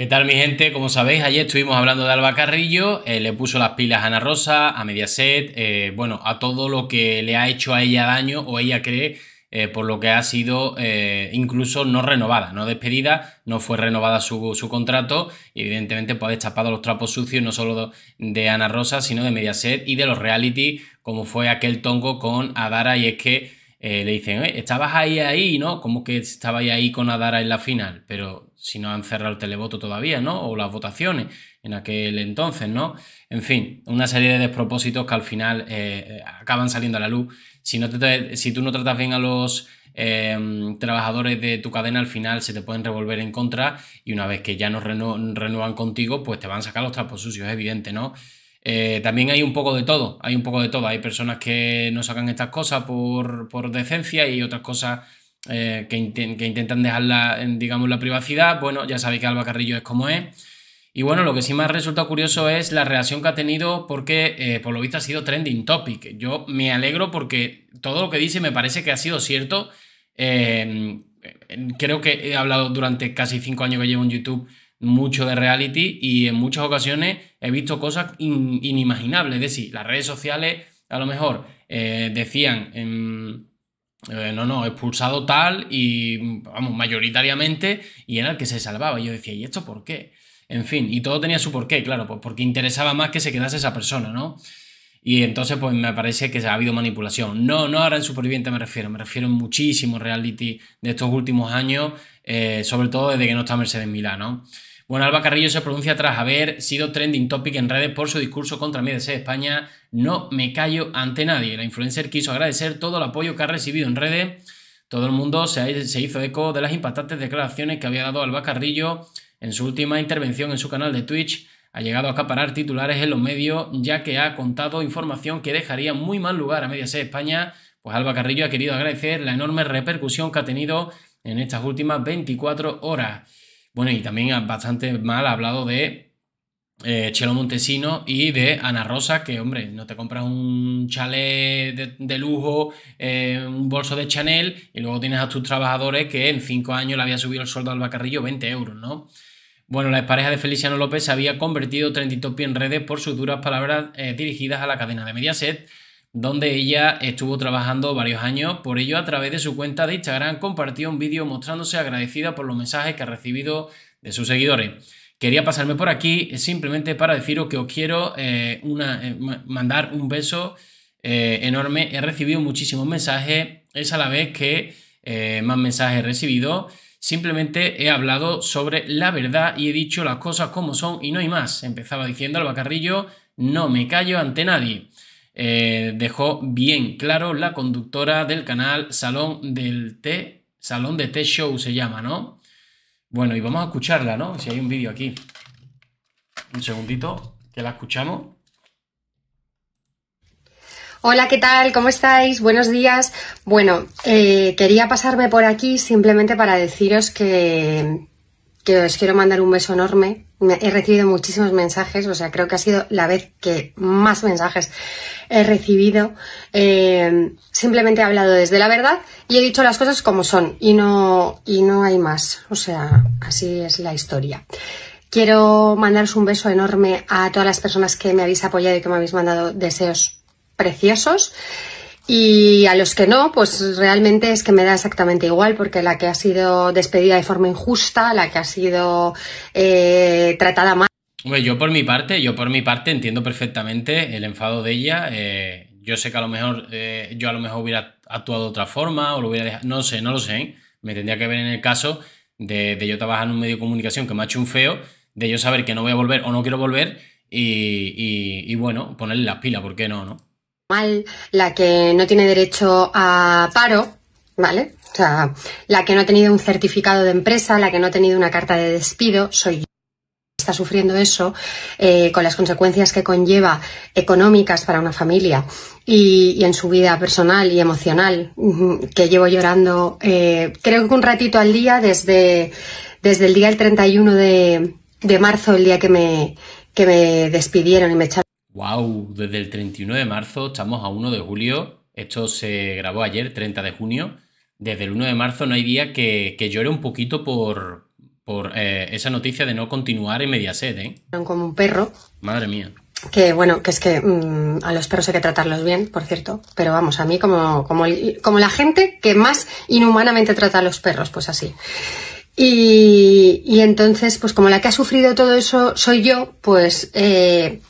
¿Qué tal mi gente? Como sabéis, ayer estuvimos hablando de Alba Carrillo, eh, le puso las pilas a Ana Rosa, a Mediaset, eh, bueno, a todo lo que le ha hecho a ella daño o ella cree eh, por lo que ha sido incluso no renovada, no despedida, no fue renovada su, su contrato evidentemente pues ha destapado los trapos sucios no solo de Ana Rosa, sino de Mediaset y de los reality, como fue aquel tongo con Adara y es que le dicen, estabas ahí, ahí, ¿no? Como que estabais ahí con Adara en la final, pero si no han cerrado el televoto todavía, ¿no? O las votaciones en aquel entonces, ¿no? En fin, una serie de despropósitos que al final eh, eh, acaban saliendo a la luz. Si, no si tú no tratas bien a los em, trabajadores de tu cadena, al final se te pueden revolver en contra y una vez que ya no renuevan contigo, pues te van a sacar los trapos sucios, es evidente, ¿no? Eh, también hay un poco de todo, hay un poco de todo. Hay personas que no sacan estas cosas por, por decencia y otras cosas eh, que, intentan dejarla en, digamos, la privacidad. Bueno, ya sabéis que Alba Carrillo es como es. Y bueno, lo que sí me ha resultado curioso es la reacción que ha tenido porque eh, por lo visto ha sido trending topic. Yo me alegro porque todo lo que dice me parece que ha sido cierto. Em, creo que he hablado durante casi cinco años que llevo en YouTube mucho de reality y en muchas ocasiones he visto cosas inimaginables. Es decir, las redes sociales a lo mejor eh, decían em, eh, no, no, expulsado tal y, vamos, mayoritariamente, y era el que se salvaba. yo decía, ¿y esto por qué? En fin, y todo tenía su porqué, claro, pues porque interesaba más que se quedase esa persona, ¿no? Y entonces, pues me parece que ha habido manipulación. No, no ahora en Superviviente me refiero, me refiero en reality de estos últimos años, eh, sobre todo desde que no está Mercedes Milán, ¿no? Bueno, Alba Carrillo se pronuncia tras haber sido trending topic en redes por su discurso contra Mediaset España. No me callo ante nadie. La influencer quiso agradecer todo el apoyo que ha recibido en redes. Todo el mundo se hizo eco de las impactantes declaraciones que había dado Alba Carrillo en su última intervención en su canal de Twitch. Ha llegado a acaparar titulares en los medios, ya que ha contado información que dejaría muy mal lugar a Mediaset España. Pues Alba Carrillo ha querido agradecer la enorme repercusión que ha tenido en estas últimas 24 horas. Bueno, y también bastante mal ha hablado de eh, Chelo Montesino y de Ana Rosa, que hombre, no te compras un chalet de, lujo, eh, un bolso de Chanel y luego tienes a tus trabajadores que en cinco años le había subido el sueldo al bacarrillo 20 euros, ¿no? Bueno, la pareja de Feliciano López se había convertido 32 pies en redes por sus duras palabras eh, dirigidas a la cadena de Mediaset, donde ella estuvo trabajando varios años. Por ello, a través de su cuenta de Instagram compartió un vídeo mostrándose agradecida por los mensajes que ha recibido de sus seguidores. Quería pasarme por aquí eh, simplemente para deciros que os quiero eh, una, eh, mandar un beso enorme. He recibido muchísimos mensajes, es a la vez que más mensajes he recibido. Simplemente he hablado sobre la verdad y he dicho las cosas como son y no hay más. Empezaba diciendo al bacarrillo no me callo ante nadie. Eh, dejó bien claro la conductora del canal Salón del Té, Salón de Té Show se llama, ¿no? Bueno, y vamos a escucharla, ¿no? Si hay un vídeo aquí. Un segundito, que la escuchamos. Hola, ¿qué tal? ¿Cómo estáis? Buenos días. Bueno, eh, quería pasarme por aquí simplemente para deciros que os quiero mandar un beso enorme. He recibido muchísimos mensajes, o sea, creo que ha sido la vez que más mensajes he recibido. Eh, simplemente he hablado desde la verdad y he dicho las cosas como son y no, y no hay más. O sea, así es la historia. Quiero mandaros un beso enorme a todas las personas que me habéis apoyado y que me habéis mandado deseos preciosos. Y a los que no, pues realmente es que me da exactamente igual, porque la que ha sido despedida de forma injusta, la que ha sido eh, tratada mal. Hombre, yo por mi parte, yo por mi parte entiendo perfectamente el enfado de ella. Eh, yo sé que a lo mejor eh, yo a lo mejor hubiera actuado de otra forma o lo hubiera dejado. No sé, no lo sé. Me tendría que ver en el caso de, de yo trabajar en un medio de comunicación que me ha hecho un feo, de yo saber que no voy a volver o no quiero volver y, bueno, ponerle las pilas, ¿por qué no? no? mal, la que no tiene derecho a paro, ¿vale? O sea, la que no ha tenido un certificado de empresa, la que no ha tenido una carta de despido, soy yo está sufriendo eso, eh, con las consecuencias que conlleva económicas para una familia y, en su vida personal y emocional, que llevo llorando eh, creo que un ratito al día desde, desde el día el 31 de, de marzo, el día que me, que me despidieron y me echaron. Wow, desde el 31 de marzo estamos a 1 de julio. Esto se grabó ayer, 30 de junio. Desde el 1 de marzo no hay día que, que llore un poquito por, por eh, esa noticia de no continuar en Mediaset, ¿eh? Como un perro. Madre mía. Que bueno, que es que mm, a los perros hay que tratarlos bien, por cierto. Pero vamos, a mí como, como, la gente que más inhumanamente trata a los perros, pues así. Y, entonces, pues como la que ha sufrido todo eso soy yo, pues... Eh,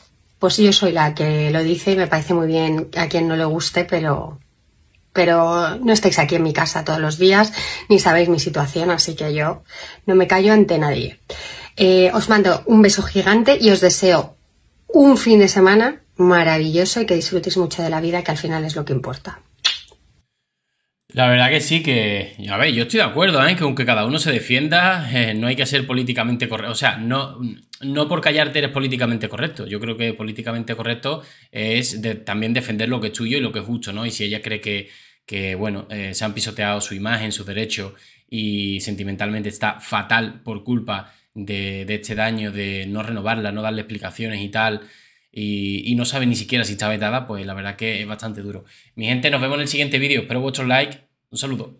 pues yo soy la que lo dice y me parece muy bien a quien no le guste, pero, pero no estáis aquí en mi casa todos los días ni sabéis mi situación, así que yo no me callo ante nadie. Eh, os mando un beso gigante y os deseo un fin de semana maravilloso y que disfrutéis mucho de la vida, que al final es lo que importa. La verdad que sí, que, a ver, yo estoy de acuerdo, ¿eh? que aunque cada uno se defienda, eh, no hay que ser políticamente correcto. O sea, no, no por callarte eres políticamente correcto. Yo creo que políticamente correcto es también defender lo que es tuyo y lo que es justo, ¿no? Y si ella cree que, que bueno, eh, se han pisoteado su imagen, sus derechos y sentimentalmente está fatal por culpa de, de este daño, de no renovarla, no darle explicaciones y tal, y, no sabe ni siquiera si está vetada, pues la verdad que es bastante duro. Mi gente, nos vemos en el siguiente vídeo. Espero vuestro like Un saludo.